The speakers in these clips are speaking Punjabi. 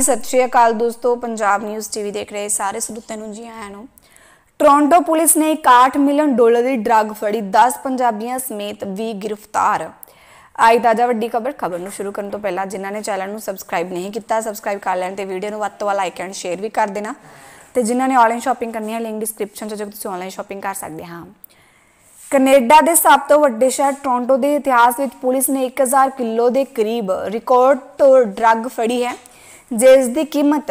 ਜੀ ਸਤਿ ਸ਼੍ਰੀ ਅਕਾਲ ਦੋਸਤੋ ਪੰਜਾਬ ਨਿਊਜ਼ ਟੀਵੀ ਦੇਖ ਰਹੇ ਸਾਰੇ ਸਰੋਤਿਆਂ ਨੂੰ ਜੀ ਆਇਆਂ ਨੂੰ ਟੋਰਾਂਟੋ ਪੁਲਿਸ ਨੇ 61 ਮਿਲੀਅਨ ਡਾਲਰ ਦੀ ਡਰੱਗ ਫੜੀ 10 ਪੰਜਾਬੀਆਂ ਸਮੇਤ 20 ਗ੍ਰਿਫਤਾਰ ਆਈ ਜਾ ਵੱਡੀ ਖਬਰ ਖਬਰ ਨੂੰ ਸ਼ੁਰੂ ਕਰਨ ਤੋਂ ਪਹਿਲਾਂ ਜਿਨ੍ਹਾਂ ਨੇ ਚੈਨਲ ਨੂੰ ਸਬਸਕ੍ਰਾਈਬ ਨਹੀਂ ਕੀਤਾ ਸਬਸਕ੍ਰਾਈਬ ਕਰ ਲੈਣ ਤੇ ਵੀਡੀਓ ਨੂੰ ਵੱਧ ਤੋਂ ਵੱਧ ਲਾਈਕ ਐਂਡ ਸ਼ੇਅਰ ਵੀ ਕਰ ਦੇਣਾ ਤੇ ਜਿਨ੍ਹਾਂ ਨੇ ਆਨਲਾਈਨ ਸ਼ਾਪਿੰਗ ਕਰਨੀ ਹੈ ਲਿੰਕ ਡਿਸਕ੍ਰਿਪਸ਼ਨ 'ਚ ਕੇ ਤੁਸੀਂ ਆਨਲਾਈਨ ਸ਼ਾਪਿੰਗ ਕਰ ਸਕਦੇ ਹਾਂ ਕੈਨੇਡਾ ਦੇ ਸਭ ਤੋਂ ਵੱਡੇ ਸ਼ਹਿਰ ਟੋਰਾਂਟੋ ਦੇ ਇਤਿਹਾਸ ਵਿੱਚ ਪੁਲਿਸ ਨੇ 1000 ਕਿਲੋ ਦੇ ਕਰੀਬ ਰਿਕਾਰਡ ਡਰੱਗ ਫੜੀ ਹੈ ਜਿਸ ਦੀ ਕੀਮਤ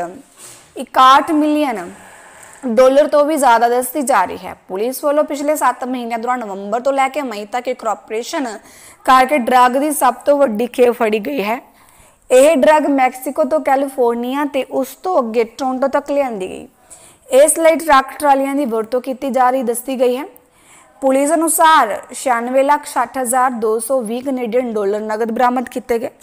61 ਮਿਲੀਅਨ ਡਾਲਰ ਤੋਂ ਵੀ ਜ਼ਿਆਦਾ ਦੱਸੀ ਜਾ ਰਹੀ ਹੈ ਪੁਲਿਸ ਵੱਲੋਂ ਪਿਛਲੇ 7 ਮਹੀਨਿਆਂ ਦੌਰਾਨ ਨਵੰਬਰ ਤੋਂ ਲੈ ਕੇ ਮਈ ਤੱਕ ਇੱਕ ਆਪਰੇਸ਼ਨ ਕਰਕੇ ਡਰੱਗ ਦੀ ਸਭ ਤੋਂ ਵੱਡੀ ਖੇਪ ਫੜੀ ਗਈ ਹੈ ਇਹ ਡਰੱਗ ਮੈਕਸੀਕੋ ਤੋਂ ਕੈਲੀਫੋਰਨੀਆ ਤੇ ਉਸ ਤੋਂ ਅੱਗੇ ਟੋਰਾਂਟੋ ਤੱਕ ਲਿਆਂਦੀ ਗਈ ਇਸ ਲਈ ਟਰੱਕ ਟਰਾਲੀਆਂ ਦੀ ਵਰਤੋਂ ਕੀਤੀ ਜਾ ਰਹੀ ਦੱਸੀ ਗਈ ਹੈ ਪੁਲਿਸ ਅਨੁਸਾਰ 96,60,220 ਕੈਨੇਡੀਅਨ ਡਾਲਰ ਨਗਦ ਬਰਾਮਦ ਕੀਤੇ ਗਏ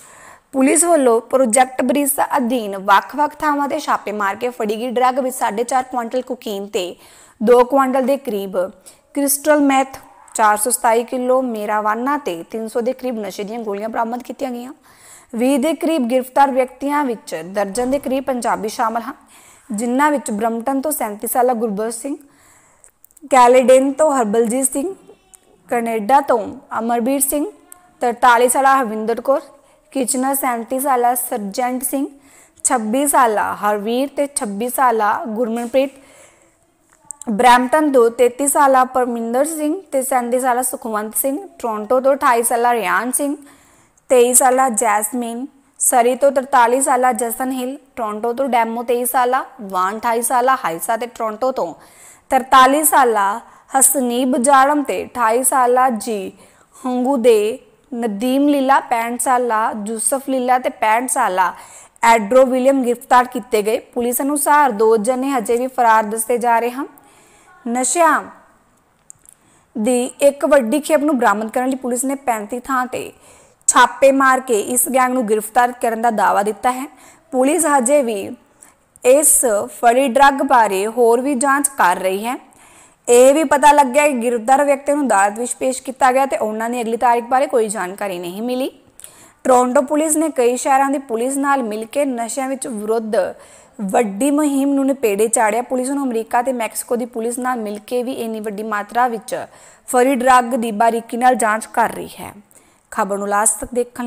ਪੁਲਿਸ ਵੱਲੋਂ ਪ੍ਰੋਜੈਕਟ ਬ੍ਰਿਜ ਦਾ ਅਧੀਨ ਵੱਖ-ਵੱਖ ਥਾਵਾਂ ਤੇ ਛਾਪੇ ਮਾਰ ਕੇ ਫੜੀ ਗਈ ਡਰੱਗ ਵਿੱਚ 4.5 ਕੁਇੰਟਲ ਕੋਕੀਨ ਤੇ 2 ਕੁਇੰਟਲ ਦੇ ਕਰੀਬ ਕ੍ਰਿਸਟਲ ਮੈਥ 427 ਕਿਲੋ ਮੇਰਾਵਾਨਾ ਤੇ 300 ਦੇ ਕਰੀਬ ਨਸ਼ੇ ਦੀਆਂ ਗੋਲੀਆਂ ਬਰਾਮਦ ਕੀਤੀਆਂ ਗਈਆਂ 20 ਦੇ ਕਰੀਬ ਗ੍ਰਿਫਤਾਰ ਵਿਅਕਤੀਆਂ ਵਿੱਚ ਦਰਜਨ ਦੇ ਕਰੀਬ ਪੰਜਾਬੀ ਸ਼ਾਮਲ ਹਨ ਜਿਨ੍ਹਾਂ ਵਿੱਚ ਬ੍ਰਮਟਨ ਤੋਂ 37 ਸਾਲਾ ਗੁਰਬਖਸ਼ ਸਿੰਘ ਕੈਲੇਡਨ ਤੋਂ ਹਰਬਲਜੀਤ ਸਿੰਘ ਕੈਨੇਡਾ ਤੋਂ ਅਮਰਬੀਰ ਸਿੰਘ 43 ਸਾਲਾ ਹਵਿੰਦਰ ਕੌਰ ਕਿਚਨਰ 37 ਸਾਲਾ ਸਰਜੈਂਟ ਸਿੰਘ 26 ਸਾਲਾ ਹਰਵੀਰ ਤੇ 26 ਸਾਲਾ ਗੁਰਮਨਪ੍ਰੀਤ ਬ੍ਰੈਮਟਨ ਤੋਂ 33 ਸਾਲਾ ਪਰਮਿੰਦਰ ਸਿੰਘ ਤੇ 37 ਸਾਲਾ ਸੁਖਵੰਤ ਸਿੰਘ ਟੋਰਾਂਟੋ ਤੋਂ 28 ਸਾਲਾ ਰਿਆਨ ਸਿੰਘ 23 ਸਾਲਾ ਜੈਸਮੀਨ ਸਰੀ ਤੋਂ 43 ਸਾਲਾ ਜਸਨ ਹਿਲ ਟੋਰਾਂਟੋ ਤੋਂ ਡੈਮੋ 23 ਸਾਲਾ ਵਾਨ 28 ਸਾਲਾ ਹਾਈਸਾ ਤੇ ਟੋਰਾਂਟੋ ਤੋਂ 43 ਸਾਲਾ ਹਸਨੀਬ ਬਜਾਰਮ ਤੇ 28 ਸਾਲਾ ਜੀ ਹੰਗੂ ਦੇ ਨਦੀਮ ਲੀਲਾ 65 ਸਾਲਾ ਜੂਸਫ ਲੀਲਾ ਤੇ 65 ਸਾਲਾ ਐਡਰੋ ਵਿਲੀਅਮ ਗ੍ਰਿਫਤਾਰ ਕੀਤੇ ਗਏ ਪੁਲਿਸ ਅਨੁਸਾਰ ਦੋ ਜਣੇ ਹਜੇ ਵੀ ਫਰਾਰ ਦੱਸੇ ਜਾ ਰਹੇ ਹਨ ਨਸ਼ਿਆਂ ਦੀ ਇੱਕ ਵੱਡੀ ਖੇਪ ਨੂੰ ਬਰਾਮਦ ਕਰਨ ਲਈ ਪੁਲਿਸ ਨੇ 35 ਥਾਂ ਤੇ ਛਾਪੇ ਮਾਰ ਕੇ ਇਸ ਗੈਂਗ ਨੂੰ ਗ੍ਰਿਫਤਾਰ ਕਰਨ ਦਾ ਦਾਅਵਾ ਦਿੱਤਾ ਹੈ ਪੁਲਿਸ ਹਜੇ ਵੀ ਇਸ ਫੜੀ ਡਰੱਗ ਬਾਰੇ ਹੋਰ ਵੀ ਜਾਂਚ ਕਰ ਰਹੀ ਹੈ ਇਹ ਵੀ ਪਤਾ ਲੱਗਿਆ ਕਿ ਗ੍ਰਿਫਤਾਰ ਵਿਅਕਤੀ ਨੂੰ ਅਦਾਲਤ ਵਿੱਚ ਪੇਸ਼ ਕੀਤਾ ਗਿਆ ਤੇ ਉਹਨਾਂ ਨੇ ਅਗਲੀ ਤਾਰੀਖ ਬਾਰੇ ਕੋਈ ਜਾਣਕਾਰੀ ਨਹੀਂ ਮਿਲੀ ਟੋਰਾਂਟੋ ਪੁਲਿਸ ਨੇ ਕਈ ਸ਼ਹਿਰਾਂ ਦੀ ਪੁਲਿਸ ਨਾਲ ਮਿਲ ਕੇ ਨਸ਼ਿਆਂ ਵਿੱਚ ਵਿਰੁੱਧ ਵੱਡੀ ਮੁਹਿੰਮ ਨੂੰ ਨਿਪੇੜੇ ਚਾੜਿਆ ਪੁਲਿਸ ਨੂੰ ਅਮਰੀਕਾ ਤੇ ਮੈਕਸੀਕੋ ਦੀ ਪੁਲਿਸ ਨਾਲ ਮਿਲ ਕੇ ਵੀ ਇੰਨੀ ਵੱਡੀ ਮਾਤਰਾ ਵਿੱਚ ਫਰੀ ਡਰੱਗ ਦੀ ਬਾਰੀਕੀ ਨਾਲ ਜਾਂਚ ਕਰ ਰਹੀ ਹੈ ਖਬਰ ਨੂੰ ਲਾਸਟ ਤੱਕ ਦੇਖਣ